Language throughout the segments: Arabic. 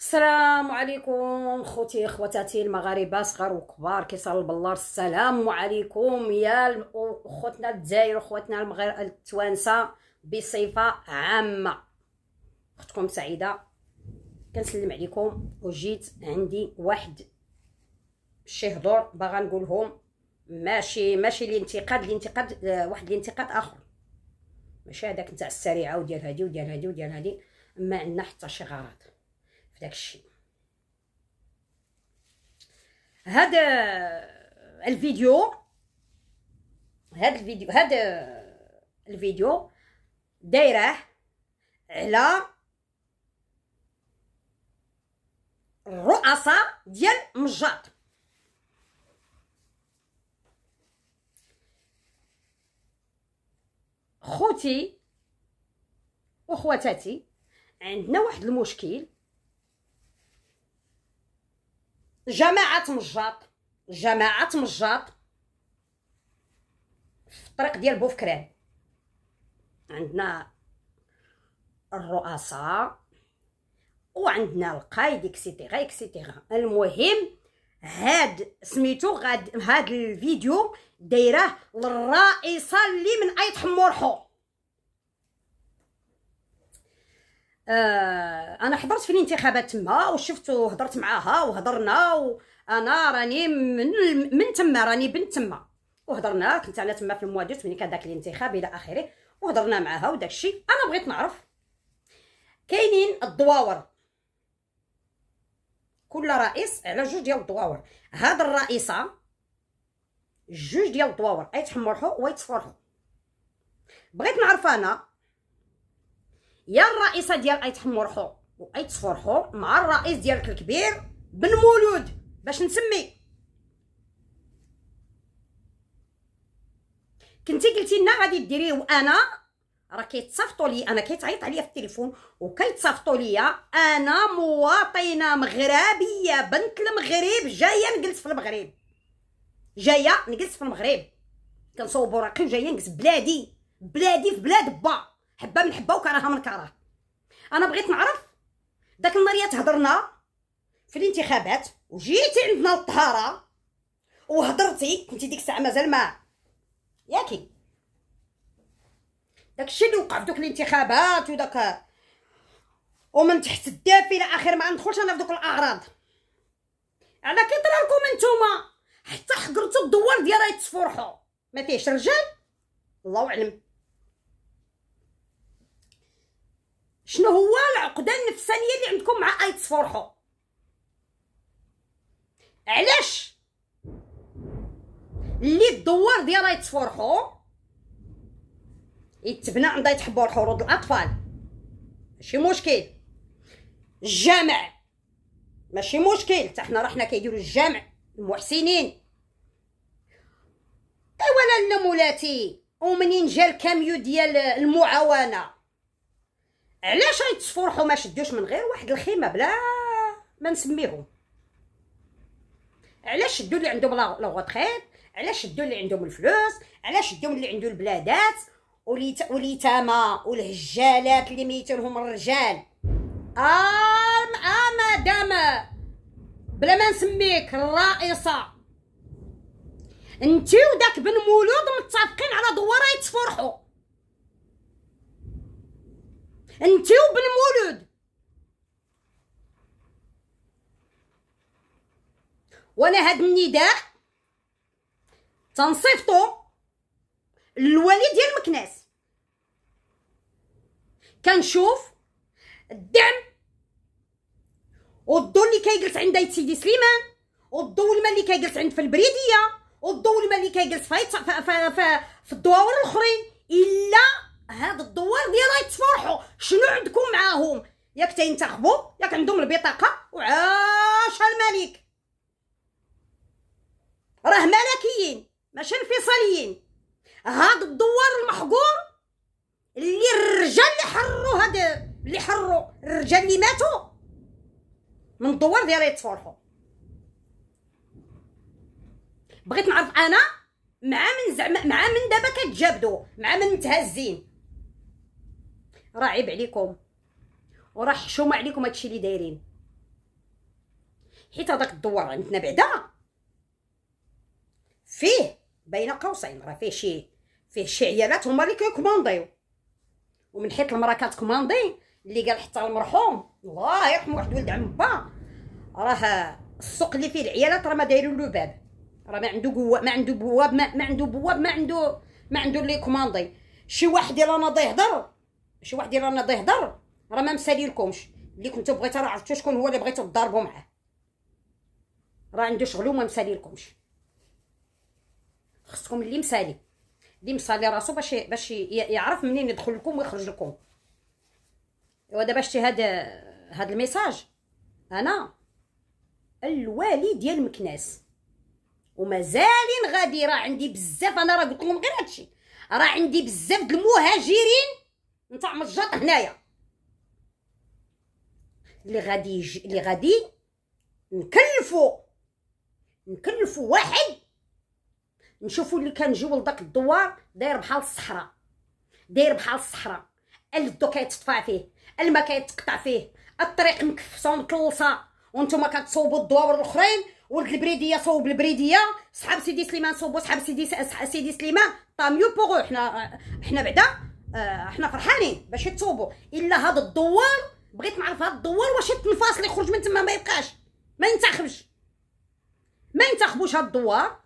السلام عليكم خوتي خواتاتي المغاربه صغار وكبار كيصلب الله السلام عليكم يا خوتنا الدزاير وخواتنا المغاربه التوانسه بصفه عامه اختكم سعيده كنسلم عليكم وجيت عندي واحد شي هضور باغا نقولهم ماشي ماشي الانتقاد الانتقاد واحد الانتقاد اخر ماشي هذاك نتاع السريعه وديال هادي وديال هادي وديال هادي ما عندنا حتى شي غرض داكشي هاد هذا الفيديو هذا الفيديو هذا الفيديو دايره على الرؤساء ديال مجاط خوتي وخواتاتي عندنا واحد المشكل جماعه مجاط جماعه مجاط في الطريق ديال بوفكران عندنا الرؤساء وعندنا القايد اكسيتيرا اكسيتيرا المهم هاد سميتو غاد هاد الفيديو دايراه للرئيسه اللي من ايت حو آه، انا حضرت في الانتخابات تما وشفت وهضرت معاها وهضرنا وانا راني من من تما راني بنت تما وهضرنا كنت انا تما في المواجهه ملي كان داك الانتخاب الى اخره وهضرنا معاها وداك الشيء انا بغيت نعرف كاينين الدواور كل رئيس على جوج ديال الدواور هاد الرئيسه جوج ديال الدواور ايتحمرحو ويتصفرحو بغيت نعرف انا يا الرئيسه ديال ايت حمورحو وايت صفرحو مع الرئيس ديالك الكبير بن مولود باش نسمي كنتي قلتي لنا غادي ديريه وانا راه كيتصيفطوا لي انا كيتعيط عليا في التليفون وكيتصيفطوا لي انا مواطنه مغربيه بنت المغرب جايه نجلس في المغرب جايه نجلس في المغرب كنصوبو راقي وجايه نجلس بلادي بلادي في بلاد با حبه من حبه وكرهها من كره انا بغيت نعرف داك النهار تهضرنا في الانتخابات وجيتي عندنا للطهاره وهضرتي كنتي ديك الساعه مازال ما ياكي داكشي اللي وقع في دوك الانتخابات وداك ومن تحت الدافي الى اخر ما ندخلش انا في دوك الاعراض على كثر لكم نتوما حتى حقرتوا الدوار ديال راهي ما فيهش رجال الله اعلم شنو هو العقده النفسانيه اللي عندكم مع ايتس فرحو علاش اللي الدوار ديال ايتس فرحو يتبنى عند يتحبوا حروض الاطفال ماشي مشكل الجامع ماشي مشكل حتى حنا رحنا كيديروا الجامع المحسنين ايوا لا مولاتي ومنين جا الكاميو ديال المعاونه علاش غيتفرحوا ما شدوش من غير واحد الخيمه بلا ما نسميهم علاش شدوا اللي عندهم لا غوتريت علاش شدوا اللي عندهم الفلوس علاش شدوا اللي عنده البلادات وليت وليتاما والهجالات اللي ميتينهم الرجال ام آه، ام آه، مدام بلا ما نسميك الرئيسة انتي وداك بن مولود متفقين على دوار يتفرحوا انت وبن مولود وانا هاد النداء تنصيفطو للوالي ديال مكناس كنشوف الدعم والضو اللي كيجلس عند ايت سيدي سليمان والضو الما اللي كيجلس عند في البريديه والضو الما اللي كيجلس في في في, في الدواور الاخرين الا هاد الدوار ديالها يتفرحوا شنو عندكم معاهم ياك تينتخبوا ياك عندهم البطاقه وعاش الملك راه ملكيين ماشي انفصاليين هاد الدوار المحقور اللي الرجال اللي حروا هاد اللي حروا الرجال اللي ماتوا من الدوار ديالها يتفرحوا بغيت نعرف انا مع من زعما مع من دابا كتجابدوا مع من متهزين راه عيب عليكم وراه حشومه عليكم هادشي اللي دايرين حيت هذاك الدوار عندنا بعدا فيه بين قوسين راه فيه شي فيه شي عيالات هما اللي كيكومونديو ومن حيت المراه كتكوموندي اللي قال حتى المرحوم الله يرحم واحد ولد عم با راه السوق اللي فيه العيالات راه ما دايرين له باب راه ما عنده قوه ما عنده بواب ما, ما عنده بواب ما عنده ما عنده اللي كوموندي شي واحد يلا ناضي يهضر شي واحد يرانا ضي يهضر راه ما مساليلكمش اللي كنتو بغيتو راه عرفتو شكون هو اللي بغيتو تضربو معاه راه عندو شغلو ما مساليلكمش خصكم اللي مسالي اللي مسالي راسو باش باش يعرف منين يدخل لكم ويخرج لكم دابا شتي هاد هاد الميساج انا الوالي ديال مكناس ومازالين غادي راه عندي بزاف انا راه قلت لكم غير هادشي راه عندي بزاف د المهاجرين نتاع مجاط هنايا اللي غادي يجي اللي غادي نكلفو نكلفو واحد نشوفو اللي كان جو لداك الدوار داير بحال الصحراء داير بحال الصحراء الدو كيتطفى فيه الما كيتقطع فيه الطريق مكفسه ومطلصه وانتم كتصوبوا الدوار الاخرين ولد البريديه صوب البريديه صحاب سيدي سليمان صوبوا صحاب سيدي سيدي سليمان طاميو بوغو حنا حنا بعدا آه، احنا فرحانين باش يتصوبوا الا هاد الدوار بغيت نعرف هاد الدوار واش التنفاس اللي من تما ما يبقاش ما ينتخبش ما ينتخبوش هاد الدوار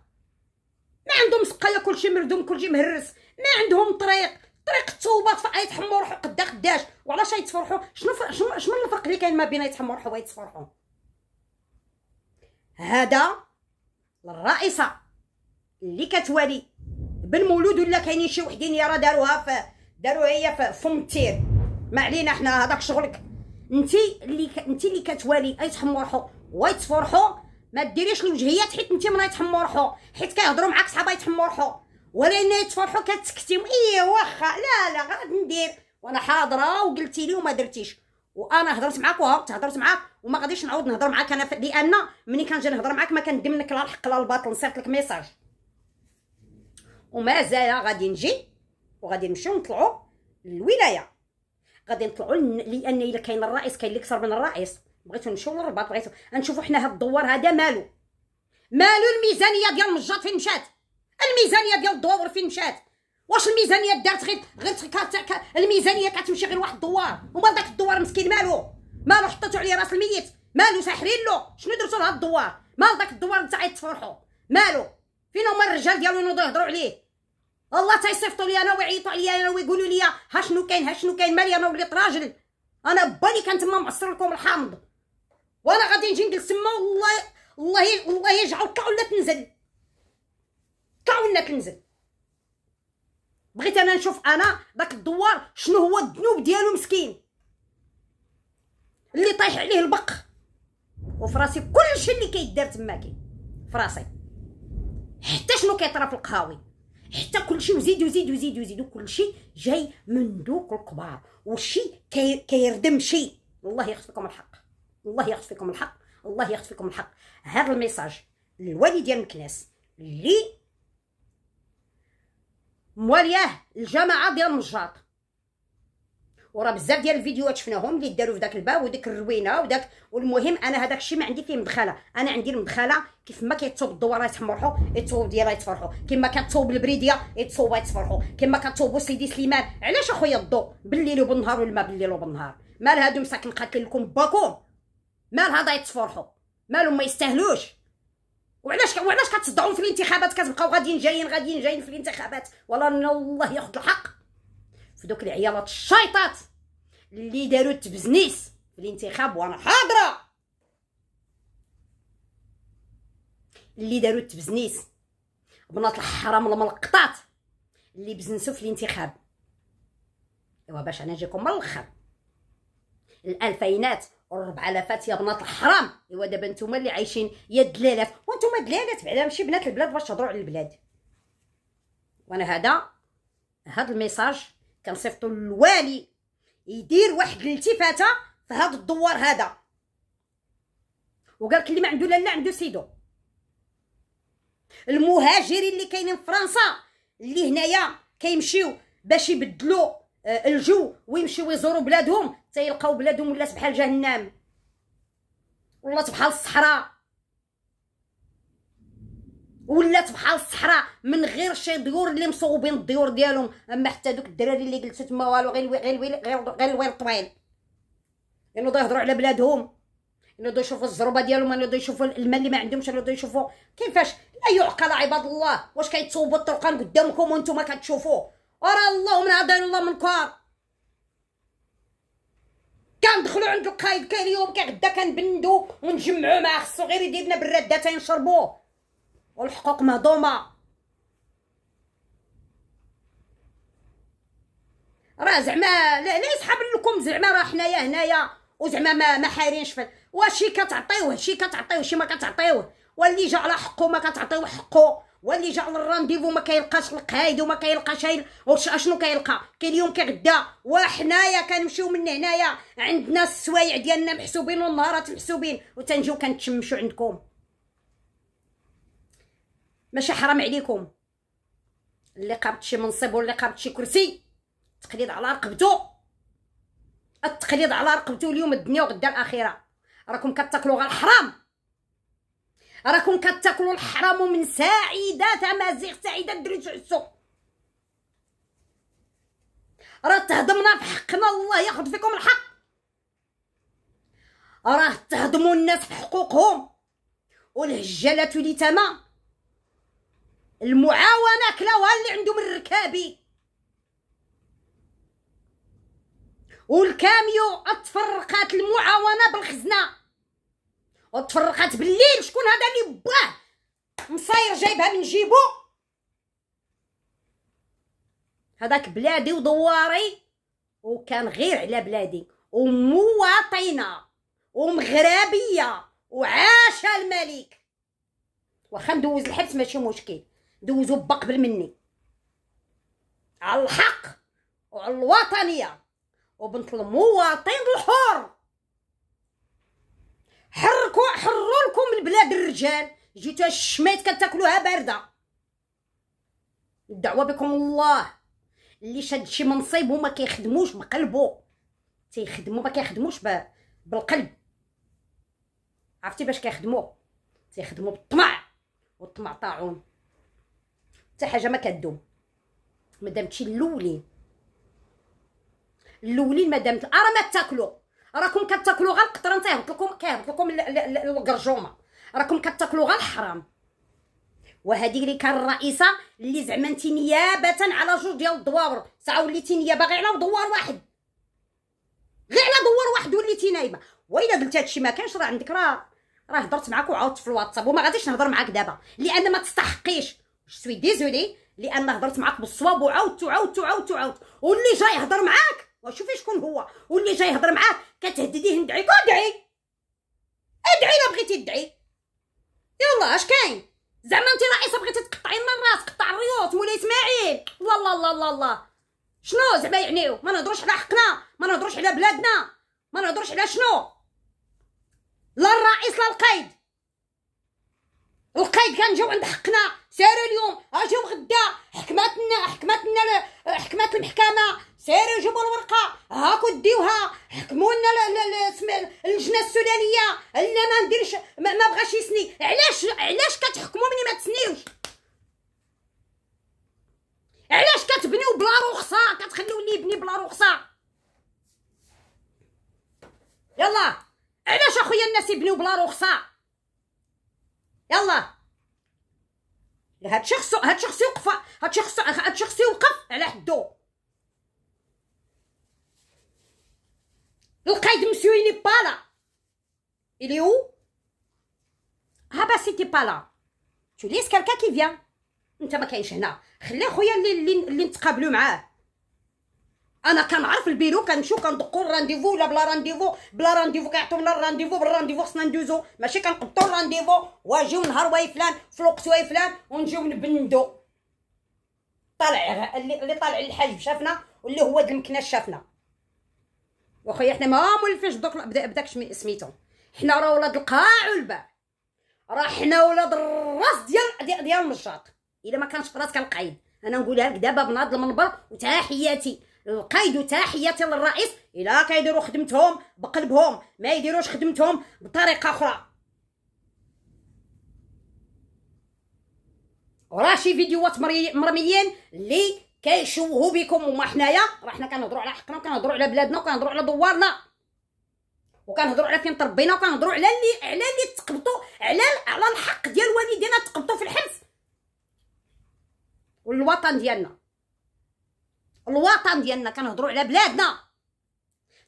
ما عندهم سقايه كلشي مردوم كلشي مهرس ما عندهم طريق طريق التوبات فايتحموا روحو قدا قداش وعلاش يتفرحوا شنو فر... شنو شنو الفرق اللي كاين ما بين يتحموا روحو ويتفرحوا هذا الرئيسه اللي كتوالي بالمولود ولا كاينين شي وحدين يرا داروها في داروا هي فم التير ما علينا حنا هذاك شغلك انت اللي ك... انت اللي كتوالي اي روحو واي تفرحو ما ديريش الوجهيات حيت انت تحمو روحو حيت كيهضروا معاك صحابه روحو ولا ان يتفرحوا كتسكتي ايه واخا لا لا غادي ندير وانا حاضره وقلتي لي وما درتيش وانا هضرت معاك وهبط تهضرت معاك وما غاديش نعاود نهضر معاك انا لان ملي كنجي نهضر معاك ما كندمنك لا الحق لا الباطل نصيفط لك ميساج ومازال غادي نجي وغادي نمشيو نطلعوا للولايه غادي نطلعوا لان الا كاين الرئيس كاين اللي كثر من الرئيس بغيتو نمشيو للرباط بغيتو غنشوفوا حنا هاد الدوار هذا مالو مالو الميزانيه ديال مجات فين مشات الميزانيه ديال الدوار فين مشات واش الميزانيه دارت غير غير الميزانيه كتمشي غير واحد الدوار ومال داك الدوار مسكين مالو مالو حطيتو عليه راس الميت مالو ساحرين له شنو درتو لهاد الدوار مال داك الدوار نتا عيط تفرحوا مالو فين هما الرجال ديالو ينوضوا يهضروا عليه الله تيصيفطوا لي انا ويعيطوا عليا انا ويقولوا لي ها شنو كاين ها شنو كاين مالي انا وليت راجل انا بالي كان تما معصر لكم الحامض وانا غادي نجي نجلس تما والله الله والله يجعل ولا تنزل ولا تنزل بغيت انا نشوف انا داك الدوار شنو هو الذنوب ديالو مسكين اللي طايح عليه البق وفي راسي كلشي اللي كيدار تما كاين في راسي حتى شنو كيطرا في القهاوي حتى كلشي وزيد وزيد وزيد وزيد وكلشي جاي من دوك الكبار وشي كي كيردم شي والله ياخذ فيكم الحق والله ياخذ فيكم الحق الله ياخذ فيكم الحق هذا الميساج للوالي ديال مكناس اللي موالياه الجماعه ديال مجاط وراه بزاف ديال الفيديوهات شفناهم اللي داروا في داك الباب وديك الروينه وداك والمهم انا هذاك الشيء ما عندي فيه مدخله انا عندي المدخله كيف ما كيتصوب الدوار راه يتصوب ديالها يتفرحو كيما كتصوب البريديه يتصوب يتفرحو كيما كتصوب سيدي سليمان علاش اخويا الضو بالليل وبالنهار والماء بالليل وبالنهار مال هادو مساكن قاتل لكم باكم مال هذا يتفرحو مالهم ما يستاهلوش وعلاش وعلاش كتصدعوا في الانتخابات كتبقاو غاديين جايين غاديين جايين في الانتخابات والله الله ياخذ الحق في دوك العيالات الشيطات اللي داروا التبزنيس في الانتخاب وانا حاضره اللي داروا التبزنيس بنات الحرام الملقطات اللي بزنسوا في الانتخاب ايوا باش انا نجيكم من الاخر الالفينات والربع الافات يا بنات الحرام ايوا دابا نتوما اللي عايشين يا الدلالات وانتوما دلالات بعدا ماشي بنات البلاد باش تهضروا على البلاد وانا هذا هذا الميساج كنصيفطوا للوالي يدير واحد الالتفاته في هذا الدوار هذا وقالك اللي ما عنده لا لا عنده سيدو المهاجرين اللي كاينين في فرنسا اللي هنايا كيمشيو باش يبدلوا آه، الجو ويمشيو يزوروا بلادهم تيلقاو بلادهم ولات بحال جهنم ولات بحال الصحراء ولات بحال الصحراء من غير شي ديور اللي مصوبين الديور ديالهم اما حتى دوك الدراري اللي جلسوا تما والو غير غير غير غير الويل طويل ينوضوا يهضروا على بلادهم ينوضوا يشوفوا الزروبه ديالهم ينوضوا يشوفوا المال اللي ما عندهمش ينوضوا يشوفوا كيفاش لا يعقل عباد الله واش كيتصوبوا الطرقان قدامكم وانتم كتشوفوه ورا الله من عذاب الله من كار كندخلوا عند القايد كل يوم كغدا كنبندو ونجمعوا مع خصو غير يديرنا لنا نشربوه تنشربوه والحقوق مهضومه راه زعما لا لا يسحب لكم زعما راه حنايا هنايا وزعما ما ما حارينش في وشي كتعطيوه شي كتعطيوه شي ما كتعطيوه واللي جا على حقه ما كتعطيوه حقه واللي جا الرانديفو ما كيلقاش القايد وما كيلقاش اشنو كيلقى كاين اليوم كغدا وحنايا كنمشيو من هنايا عندنا السوايع ديالنا محسوبين والنهارات محسوبين وتنجيو كنتشمشو عندكم ماشي حرام عليكم اللي قابط شي منصب واللي قابط شي كرسي تقليد على رقبتو التقليد على رقبتو اليوم الدنيا وغدا الاخره راكم كتاكلوا غير الحرام راكم كتاكلوا الحرام من سعيده تمازيغ سعيده دري عسو راه تهضمنا في حقنا الله ياخذ فيكم الحق راه تهضموا الناس في حقوقهم والهجاله اليتامى المعاونه كلاوها اللي عنده من ركابي والكاميو اتفرقات المعاونه بالخزنه اتفرقات بالليل شكون هذا اللي باه مصاير جايبها من جيبو هذاك بلادي ودواري وكان غير على بلادي ومواطنه ومغربيه وعاش الملك واخا ندوز الحبس ماشي مشكل دوزوا با قبل مني على الحق وعلى الوطنيه وبنت المواطن الحر حركوا حروا لكم البلاد الرجال جيتوا الشميت كتاكلوها بارده الدعوه بكم الله اللي شاد شي منصب وما كيخدموش بقلبو تيخدموا ما كيخدموش بالقلب عرفتي باش كيخدموا تيخدموا بالطمع والطمع طاعون حتى حاجه ما كدوم مادام تشي الاولين الاولين مادام راه ما تاكلوا راكم كتاكلوا غير القطران تيهبط لكم كيهبط لكم القرجومه راكم كتاكلوا غير الحرام وهذه اللي كان الرئيسه اللي زعما انت نيابه على جوج ديال الدوار ساعه وليتي نيابه غير على دوار واحد غير على دوار واحد وليتي نايبه والا قلت هادشي ما كانش راه عندك راه راه هضرت معاك وعاودت في الواتساب وما غاديش نهضر معاك دابا لان ما تستحقيش جو سوي ديزولي لان هضرت معاك بالصواب وعاودت وعاودت وعاودت وعاودت واللي جاي يهضر معاك وشوفي شكون هو واللي جاي يهضر معاك كتهدديه ندعيك ادعي ادعي الا بغيتي تدعي يلا اش كاين زعما انت رئيسه بغيتي تقطعي من الراس قطع الريوت مولاي اسماعيل الله الله الله الله شنو زعما يعنيو ما نهضروش على حقنا ما نهضروش على بلادنا ما نهضروش على شنو لا الرئيس لا القايد القايد كنجيو عند حقنا سيروا اليوم اجيو غدا حكمتنا حكمتنا حكمات المحكمه سيروا جيبوا الورقه هاكو ديوها حكموا لنا اللجنه السودانيه لا ما نديرش ما بغاش يسني علاش علاش كتحكموا مني ما تسنيوش علاش كتبنيو بلا رخصه كتخلوني يبني بلا رخصه يلا علاش اخويا الناس يبنيو بلا رخصه يلا هاد شخص هاد شخص يوقف هاد شخص هاد شخص يوقف على حدو القايد مسويني بالا إلي هو où ah bah c'était pas là tu laisses quelqu'un qui vient ما كاينش هنا خلي خويا اللي اللي, نتقابلو معاه انا كنعرف البيرو كنمشيو كندقوا الرانديفو ولا بلا رانديفو بلا رانديفو كيعطيو لنا الرانديفو بالرانديفو خصنا ندوزو ماشي كنقبطوا الرانديفو واجيو نهار واي فلان في الوقت واي فلان ونجيو نبندو طالع اللي طالع الحاج شافنا واللي هو المكناش شافنا وخويا حنا ما مولفينش دوك بداك سميتو حنا راه ولاد القاع والباع راه حنا ولاد الراس ديال ديال, ديال النشاط الا ما كانش في راسك القعيد انا نقولها لك دابا بناض المنبر وتحياتي القايدو تحيه للرئيس الا كيديروا خدمتهم بقلبهم ما يديروش خدمتهم بطريقه اخرى وراه شي فيديوهات مرميين اللي كيشوهوا بكم وما حنايا راه حنا كنهضروا على حقنا وكنهضروا على بلادنا وكنهضروا على دوارنا وكنهضروا على فين تربينا وكنهضروا على اللي على اللي تقبطوا على على الحق ديال والدينا تقبطوا في الحبس والوطن ديالنا الوطن ديالنا كنهضروا على بلادنا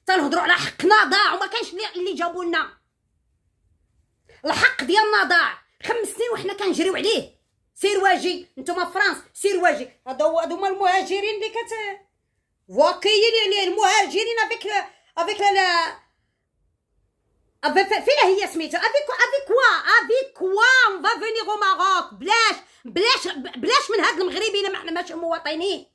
تنهضروا على حقنا ضاع وما كانش اللي جابوا لنا الحق ديالنا ضاع خمس سنين وحنا كنجريو عليه سير واجي نتوما فرنسا سير واجي هادو هما المهاجرين اللي كت واقيين المهاجرين افيك افيك لا فين هي سميتها افيك افيك وا افيك وا اون فا فينيغ او ماروك بلاش بلاش بلاش من هاد الا ما حنا ماشي مواطنين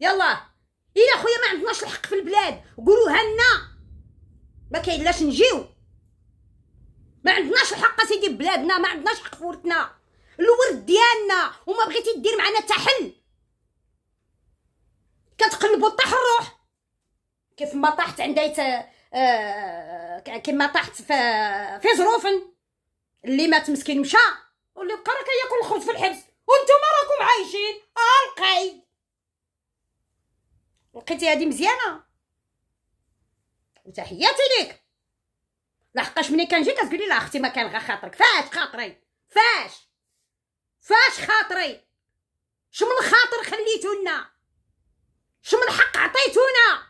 يلا الا إيه خويا ما عندناش الحق في البلاد قولوها لنا ما لاش نجيو ما عندناش الحق سيدي بلادنا ما عندناش حق فورتنا الورد ديالنا وما بغيتي دير معنا تحل كتقلبوا طاح الروح كيف ما طاحت عندي آه كيما طاحت في في ظروف اللي مات مسكين مشى واللي بقى راه كياكل الخبز في الحبس وانتم راكم عايشين آه، القيد لقيتي هذه مزيانه وتحياتي ليك لحقاش ملي كنجي كتقولي لا اختي ما كان غير خاطرك فاش خاطري فاش فاش خاطري شمن خاطر خليتونا شمن حق عطيتونا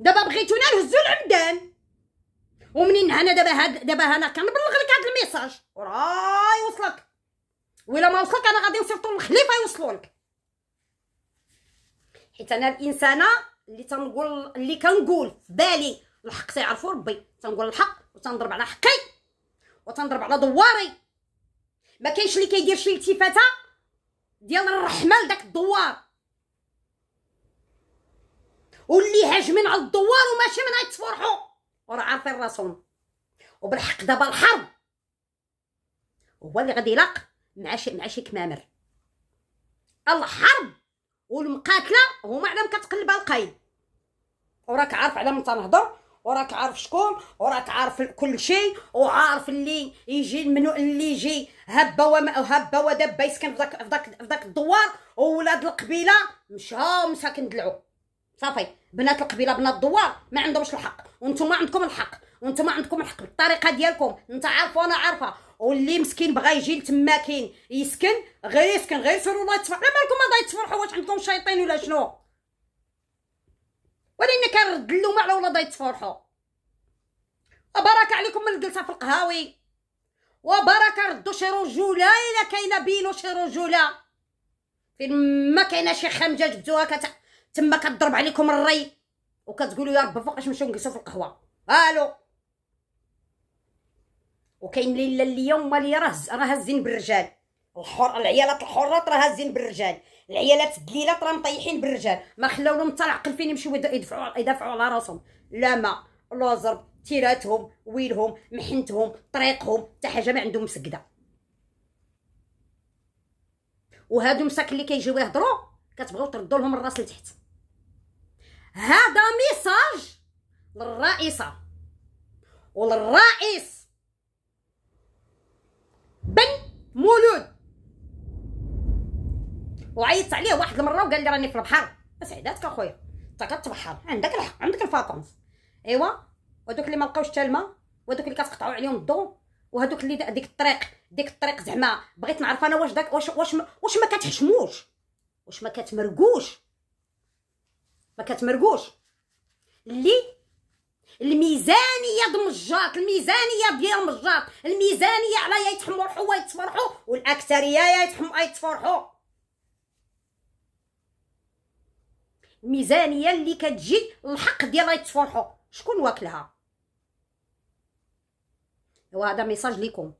دابا بغيتونا نهزو العمدان ومنين هنا دابا هاد دابا هنا كنبلغ لك هاد الميساج وراي وصلك ولا ما وصلك انا غادي نصيفطو للخليفه يوصلولك لك حيت انا الانسانه اللي تنقول اللي كنقول في بالي الحق تيعرفو ربي تنقول الحق وتنضرب على حقي وتنضرب على دواري ما كاينش اللي كيدير شي التفاته ديال الرحمه لداك الدوار واللي هاجمين على الدوار وماشي من غيتفرحوا وراه عارفين راسهم وبالحق دابا الحرب هو اللي غادي يلاق مع شي مع شي كمامر الحرب والمقاتله هما علام كتقلب القايد وراك عارف على من تنهضر وراك عارف شكون وراك عارف كل شيء وعارف اللي يجي منو اللي يجي هبه وما هبه ودبه يسكن في داك في داك في داك الدوار وولاد القبيله مشاو مساكن دلعو صافي بنات القبيله بنات الدوار ما عندهمش الحق وانتم عندكم الحق وانتم عندكم الحق بالطريقه ديالكم انت عارف وانا عارفه واللي مسكين بغا يجي لتما كاين يسكن غير يسكن غير يسيروا الله يتفرح على ما الله يتفرحوا واش عندكم شيطين ولا شنو ولكن كنرد اللوم على ولاد يتفرحوا وبركه عليكم من الجلسه في القهاوي وبركه ردوا شي رجوله الا كاينه بينو شي رجوله فين ما كاينه شي خمجه جبتوها كت... تما كضرب عليكم الري وكتقولوا يا رب فوقاش نمشيو نجلسوا في القهوه الو وكاين اللي اليوم هما اللي راه راه هزين بالرجال الحر العيالات الحرات راه هزين بالرجال العيالات الدليلات راه مطيحين بالرجال ما خلاو لهم حتى العقل فين يمشيو يدفعوا يدافعوا على راسهم لا ما لوزر تيراتهم ويلهم محنتهم طريقهم حتى حاجه ما عندهم مسكده وهادو مساك اللي كيجيو يهضروا كتبغيو تردوا لهم الراس لتحت هذا ميساج للرئيسه وللرئيس بن مولود وعيطت عليه واحد المره وقال لي راني في البحر اسعداتك اخويا انت كتبحر عندك الحق عندك الفاطونس ايوا ودوك اللي ما لقاوش حتى الماء ودوك اللي كتقطعوا عليهم الضو وهذوك اللي ديك الطريق ديك الطريق زعما بغيت نعرف انا واش داك واش واش واش ما كتحشموش واش ما كتمرقوش ما كتمرقوش اللي الميزانيه دمجات الميزانيه ديال مجات الميزانيه على يا الحوا يتفرحوا والاكثريه يا يتحم يتفرحوا الميزانيه اللي كتجي الحق ديالها يتفرحوا شكون واكلها وهذا ميساج ليكم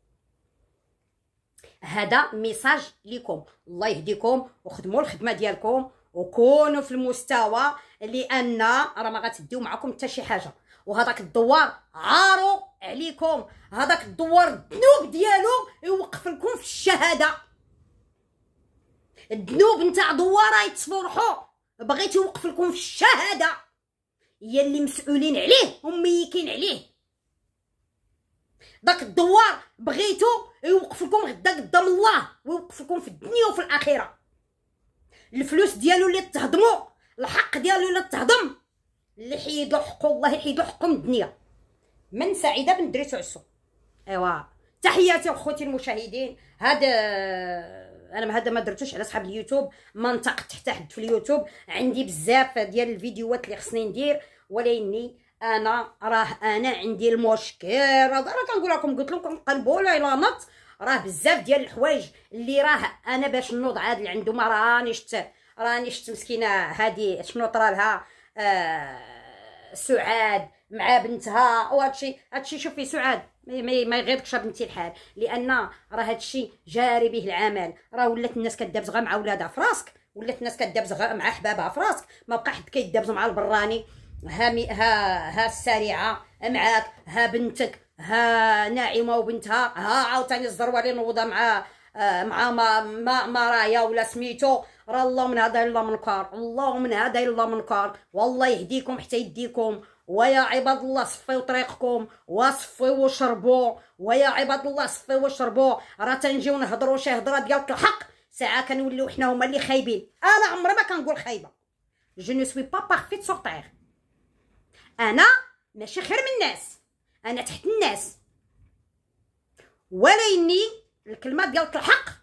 هذا ميساج ليكم الله يهديكم وخدموا الخدمه ديالكم وكونوا في المستوى لان راه ما غتديو معكم حتى شي حاجه وهذاك الدوار عارو عليكم هذاك الدوار الذنوب ديالو يوقف لكم في الشهاده الذنوب نتاع دواره يتفرحوا بغيت يوقف لكم في الشهاده يا اللي مسؤولين عليه وميكين عليه داك الدوار بغيتو يوقف لكم غدا قدام الله ويوقف لكم في الدنيا وفي الاخره الفلوس ديالو اللي تهضموا الحق ديالو اللي تهضم اللي حيدو حقو الله يحيدو حقهم الدنيا من سعيده بن دريس عسو ايوا تحياتي اخوتي المشاهدين هذا انا ما هذا ما درتوش على صحاب اليوتيوب ما نطقت حتى حد في اليوتيوب عندي بزاف ديال الفيديوهات اللي خصني ندير وليني انا راه انا عندي المشكل راه كنقول لكم قلت لكم قلبوا لا الى نط راه بزاف ديال الحوايج اللي راه انا باش نوض عادل عنده ما رانيش رانيش مسكينه هادي شنو طرالها آه سعاد مع بنتها وهادشي هادشي شوفي سعاد ما يغيبكش بنتي الحال لان راه هادشي جاري به العمل راه ولات الناس كدابز غير مع ولادها في راسك ولات الناس كدابز غير مع حبابها في راسك ما بقى حد كيدابز مع البراني ها ها ها السريعه معاك ها بنتك ها ناعمه وبنتها ها عاوتاني الزروالي نوضه مع آه، مع ما ما, ما رايا ولا سميتو راه الله من هذا الا منكر الله من هذا الا منكر والله يهديكم حتى يديكم ويا عباد الله صفيو طريقكم وصفيو وشربوا ويا عباد الله صفيو وشربوا راه تنجيو نهضروا شي هضره ديال الحق ساعه كنوليو حنا هما اللي خايبين انا عمري ما كنقول خايبه جو نو سوي با بارفيت سور تير انا ماشي خير من الناس انا تحت الناس ولا اني الكلمه ديال الحق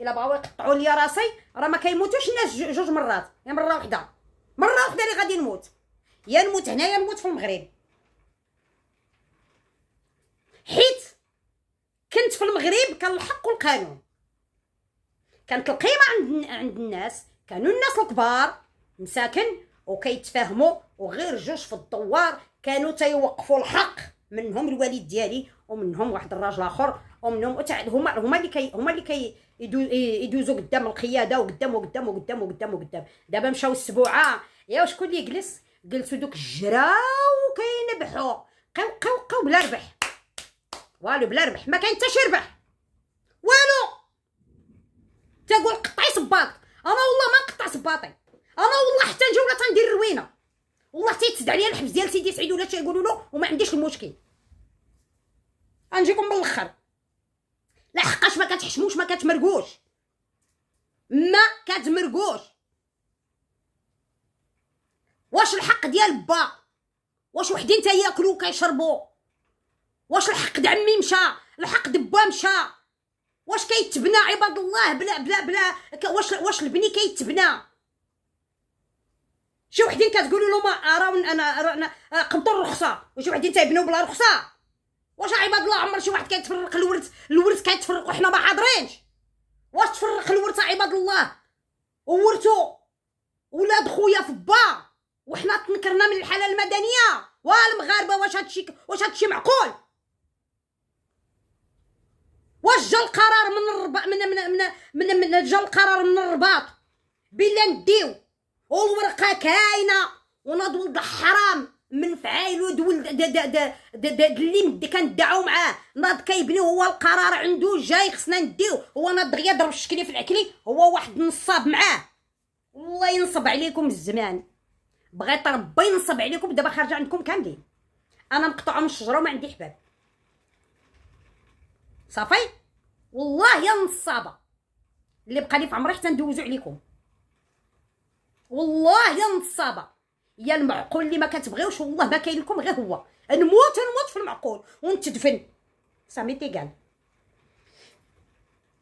الا بغاو يقطعوا لي راسي راه ما كيموتوش الناس جوج مرات يا مره واحده مره واحده اللي غادي نموت يا نموت هنا يا نموت في المغرب حيت كنت في المغرب كان الحق والقانون كانت القيمه عند عند الناس كانوا الناس الكبار مساكن وكيتفاهموا وغير جوج في الدوار كانوا تيوقفوا الحق منهم الوالد ديالي ومنهم واحد الراجل اخر ومنهم وتعد هما هما اللي كي هما اللي كي يدوزوا قدام القياده وقدام وقدام وقدام وقدام وقدام دابا مشاو السبوعه يا شكون اللي جلس جلسوا دوك الجراو كينبحوا قاو قاو قاو بلا ربح والو بلا ربح ما كاين حتى شي ربح والو تقول قطعي صباط انا والله ما نقطع صباطي انا والله حتى نجي ولا تندير الروينه والله حتى يتسد عليا الحبس ديال سيدي سعيد ولا شي يقولوا له وما عنديش المشكل غنجيكم من لحقاش ما كتحشموش ما كتمرقوش ما كتمرقوش واش الحق ديال با واش وحدين تا ياكلوا واش الحق د عمي مشى الحق با مشى واش كيتبنى عباد الله بلا بلا بلا واش واش البني كيتبنى شي وحدين كتقولوا له ما راه انا قبطوا الرخصه آه، وشي وحدين تيبنوا بلا رخصه واش عباد الله عمر شي واحد كيتفرق الورث الورث كيتفرق وحنا ما حاضرينش واش تفرق الورث عباد الله وورثو ولاد خويا في با وحنا تنكرنا من الحاله المدنيه والمغاربه واش هادشي واش هادشي معقول واش جا القرار من الرباط من من من من, من جا القرار من الرباط بلا نديو والورقه كاينه ونضوا ولد الحرام من دا دا اللي كندعوا معاه ناض كيبني هو القرار عنده جاي خصنا نديو هو ناض دغيا ضرب الشكلي في العكلي هو واحد نصاب معاه والله ينصب عليكم الزمان بغيت ربي ينصب عليكم دابا خارجه عندكم كاملين انا مقطوعه من الشجره وما عندي حباب صافي والله يا نصابه اللي بقى لي في عمري حتى ندوزو عليكم والله يا نصابه يا المعقول اللي ما كتبغيوش والله ما كاين لكم غير هو نموت نموت في المعقول ونتدفن سامي تيغان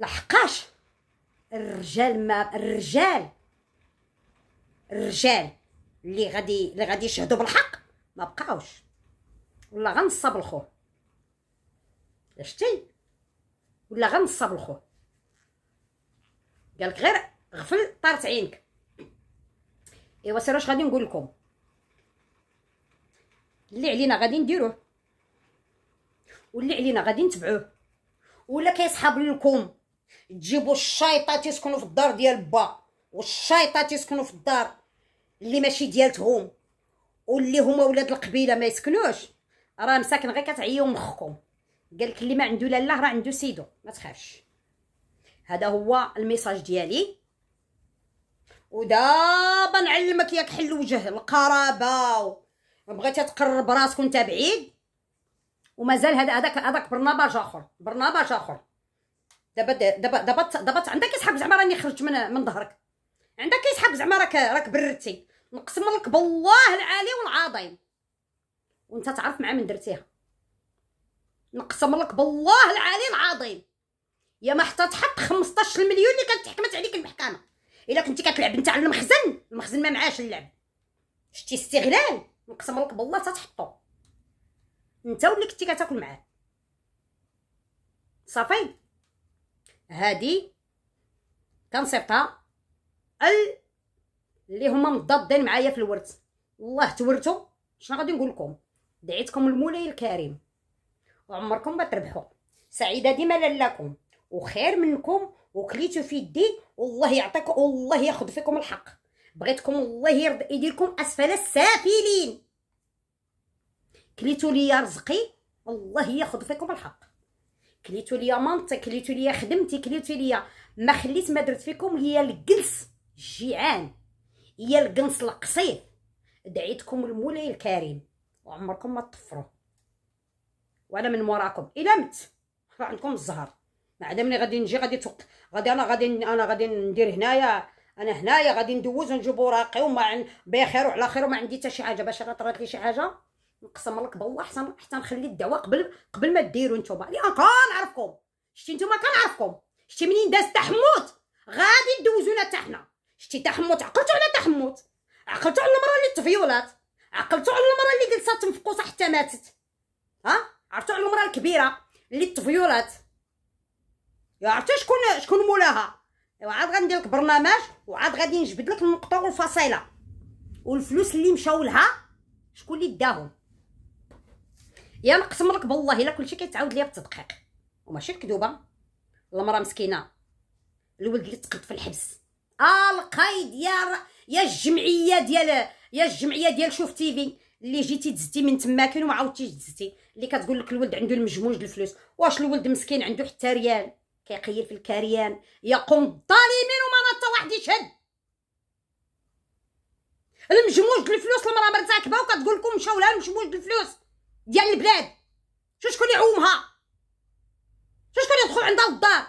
لحقاش الرجال ما الرجال الرجال اللي غادي اللي غادي يشهدوا بالحق ما بقاوش ولا غنصاب لخوه شتي ولا غنصاب لخوه قالك غير غفل طارت عينك ايوا سير اش غادي نقول لكم اللي علينا غادي نديروه واللي علينا غادي نتبعوه ولا كيصحاب لكم تجيبوا الشيطه تيسكنوا في الدار ديال با والشيطه تيسكنوا في الدار اللي ماشي ديالتهم واللي هما ولاد القبيله ما يسكنوش راه مساكن غير كتعيو مخكم قال لك اللي ما عنده لا راه عنده سيدو ما تخافش هذا هو الميساج ديالي ودابا نعلمك ياك حل وجه القرابه بغيتي تقرب راسك وانت بعيد ومازال هذا هذاك هذاك برنامج اخر برنامج اخر دابا دابا دابا دابا عندك يسحب زعما راني خرجت من من ظهرك عندك يسحب زعما راك راك بردتي نقسم لك بالله العلي والعظيم وانت تعرف مع من درتيها نقسم لك بالله العلي العظيم يا ما حتى تحط 15 مليون اللي كانت تحكمت عليك المحكمه الا كنتي كتلعب انت على المخزن المخزن ما معاش اللعب شتي استغلال نقسم لك بالله الله تتحطو نتا واللي كنتي كتاكل معاه صافي هادي كنصيفطها ال اللي هما مضادين معايا في الورد والله تورتو شنو غادي نقول لكم دعيتكم المولاي الكريم وعمركم ما تربحوا سعيده ديما لالاكم وخير منكم وكليتو في يدي والله يعطيكم والله ياخذ فيكم الحق بغيتكم الله يرضى يديركم اسفل السافلين كليتو ليا رزقي الله ياخذ فيكم الحق كليتو ليا منطق كليتو ليا خدمتي كليتو ليا ما خليت ما درت فيكم هي الجلس الجيعان هي القنص القصير دعيتكم المولاي الكريم وعمركم ما تطفروا وانا من وراكم الى مت عندكم الزهر ما عاد ملي غادي نجي غادي توق غادي انا غادي انا غادي ندير هنايا انا هنايا غادي ندوز ونجيب وراقي وما عن بخير وعلى خير وما عندي حتى شي حاجه باش طرات لي شي حاجه نقسم لك بالله حسن حتى نخلي الدعوه قبل قبل ما ديروا نتوما انا كنعرفكم شتي نتوما كنعرفكم شتي منين داز تحموت غادي تدوزونا حتى حنا شتي تحموت عقلتو على تحموت عقلتو على المراه اللي تفيولات عقلتو على المراه اللي جلسات مفقوصه حتى ماتت ها عرفتو على المراه الكبيره اللي تفيولات يا عرفتي شكون شكون مولاها وعاد غندير لك برنامج وعاد غادي نجبد لك النقطه والفصيله والفلوس اللي مشاو لها شكون اللي داهم يا نقسم لك بالله الا كلشي كيتعاود ليا بالتدقيق وماشي الكذوبه المراه مسكينه الولد اللي تقد في الحبس آه القايد يا ر... يا الجمعيه ديال يا الجمعيه ديال شوف تيفي اللي جيتي تزتي من تماكن وعاودتي تزتي اللي كتقول لك الولد عنده المجموج الفلوس واش الولد مسكين عنده حتى ريال كيقيل في الكريان يقوم الظالمين ومناطة واحد يشهد المجموج الفلوس المراه مرتاكبه وكتقول لكم مشاو لها المجموج الفلوس ديال البلاد شو شكون يعومها شو شكون يدخل عندها للدار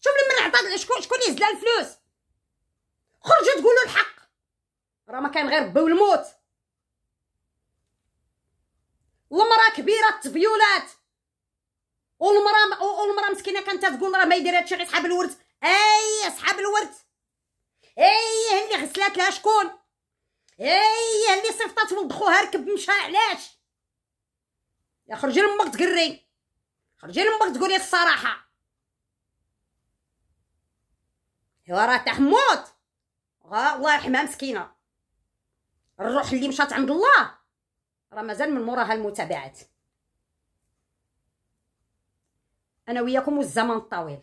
شوف لمن عطات شكون شكون يهز لها الفلوس خرجوا تقولوا الحق راه ما كان غير ربي والموت المراه كبيره التبيولات والمراه والمراه مسكينه كانت تقول راه ما يدير هادشي غير صحاب الورد اي صحاب الورد اي اللي غسلات لها شكون اي اللي صيفطات ولد خوها ركب مشى علاش يا خرجي لامك تقري خرجي لامك تقولي الصراحه هو راه تحموت الله يرحمها مسكينه الروح اللي مشات عند الله راه مازال من موراها المتابعات انا وياكم والزمان الطويل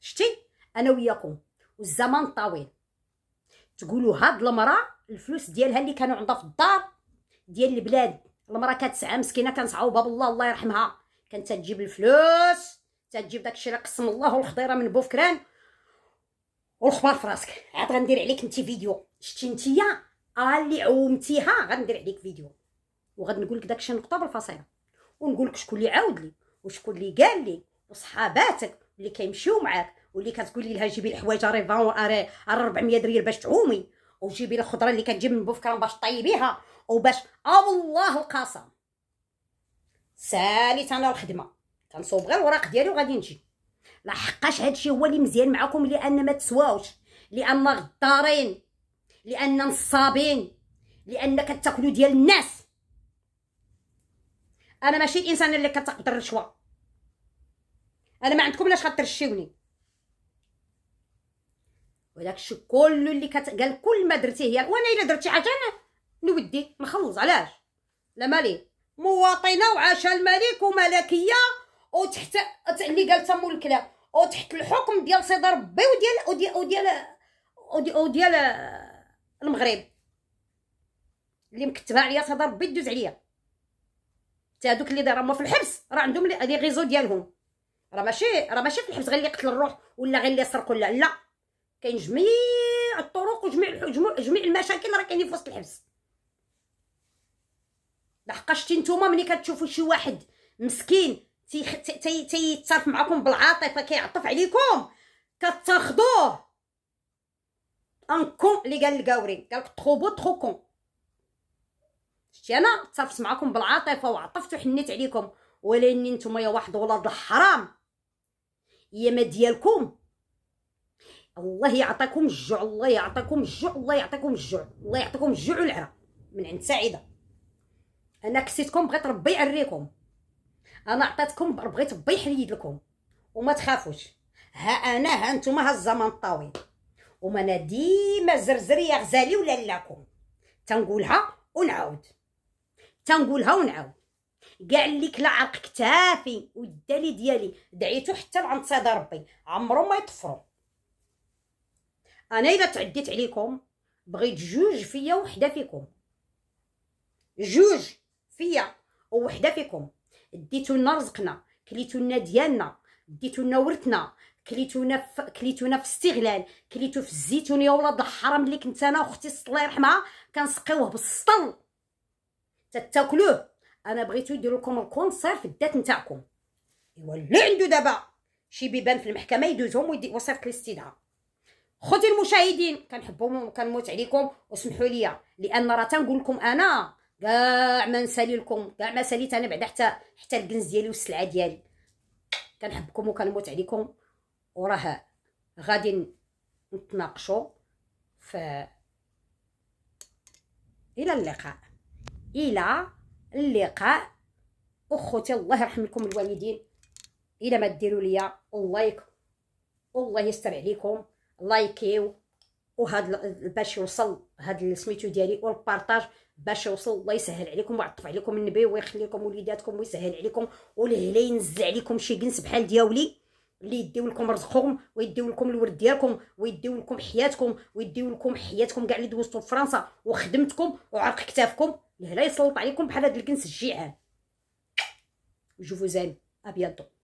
شتي انا وياكم والزمان الطويل تقولوا هاد المراه الفلوس ديالها اللي كانوا عندها في الدار ديال البلاد المراه كتسعى مسكينه كنسعاو باب الله الله يرحمها كانت تجيب الفلوس تجيب داكشي اللي قسم الله الخضيره من بوفكران والخبار في راسك عاد غندير عليك انت فيديو شتي نتيا آه، اللي عومتيها غندير عليك فيديو وغنقول نقول لك داكشي نقطه بالفصيله ونقول لك شكون اللي عاود لي وشكون اللي قال لي وصحاباتك اللي كيمشيو معاك واللي كتقولي لها جيبي الحوايج ري فون ري 400 درهم باش تعومي وجيبي الخضره اللي كتجيب من بوفكران باش طيبيها وباش اه والله القسم ساليت انا الخدمه كنصوب غير الوراق ديالي وغادي نجي لحقاش هادشي هو اللي مزيان معاكم لان ما تسواوش لان غدارين لان نصابين لان كتاكلوا ديال الناس انا ماشي الانسان اللي كتقدر الرشوه انا ما عندكم لاش غترشيوني وداك الشيء كله اللي قال كل ما درتيه هي وانا الا درتي حاجه انا نودي نخلص علاش لا مالي مواطنه وعاش الملك وملكيه وتحت اللي قال مول الكلام وتحت الحكم ديال سيد ربي وديال وديال وديال وديال, وديال المغرب اللي مكتبه عليا سيد ربي دوز عليا حتى هذوك اللي راهما في الحبس راه عندهم لي غيزو ديالهم راه ماشي راه ماشي في الحبس غير اللي قتل الروح ولا غير اللي سرق ولا لا كاين جميع الطرق وجميع جميع المشاكل راه كاينين في وسط الحبس لحقاش تي نتوما ملي كتشوفوا شي واحد مسكين تي تيتصرف معكم بالعاطفه كيعطف عليكم كتاخذوه انكم اللي قال الكاوري قالك تخوبو تخوكم شتي انا تصرفت معكم بالعاطفه وعطفت وحنيت عليكم ولاني نتوما يا واحد ولاد الحرام يا ما ديالكم الله يعطيكم الجوع الله يعطيكم الجوع الله يعطيكم الجوع الله يعطيكم الجوع والعرى من عند سعيده انا كسيتكم بغيت ربي يعريكم انا عطيتكم بغيت ربي يحيد لكم وما تخافوش ها انا ها نتوما ها الزمان الطويل وما ديما زرزريه غزالي ولا لاكم تنقولها ونعاود تنقولها ونعاود كاع اللي كلا عرق كتافي والدالي ديالي دعيتو حتى لعنصيد ربي عمرو ما يطفرو انا الا تعديت عليكم بغيت جوج فيا وحده فيكم جوج فيا ووحده فيكم ديتو لنا رزقنا كليتو لنا ديالنا ديتو لنا ورثنا كليتونا ف... كليتونا في استغلال كليتو في يا ولاد الحرام اللي كنت انا واختي الله يرحمها كنسقيوه بالسطل تتاكلوه انا بغيتو ديروا لكم الكونسير في الدات نتاعكم ايوا اللي عنده دابا شي بيبان في المحكمه يدوزهم وصيفط الاستدعاء خوتي المشاهدين كنحبهم كنموت عليكم وسمحوا لي لان راه تنقول لكم انا كاع ما نسالي لكم كاع ما ساليت انا بعدا حتى حتى الكنز ديالي والسلعه ديالي كنحبكم وكنموت عليكم وراه غادي نتناقشوا ف الى اللقاء الى اللقاء اخوتي الله يرحم لكم الوالدين الى ما ديروا ليا اللايك والله يستر عليكم لايكيو وهذا باش يوصل هاد سميتو ديالي والبارطاج باش يوصل الله يسهل عليكم ويعطف عليكم النبي ويخلي لكم وليداتكم ويسهل عليكم ولهلا ينزع عليكم شي جنس بحال دياولي اللي يديو لكم رزقكم ويديو لكم الورد ديالكم ويديو لكم حياتكم ويديو لكم حياتكم كاع اللي دوزتو في فرنسا وخدمتكم وعرق كتافكم لهلا يسلط عليكم بحال هاد الكنس الجيعان جو فوزال ابيضو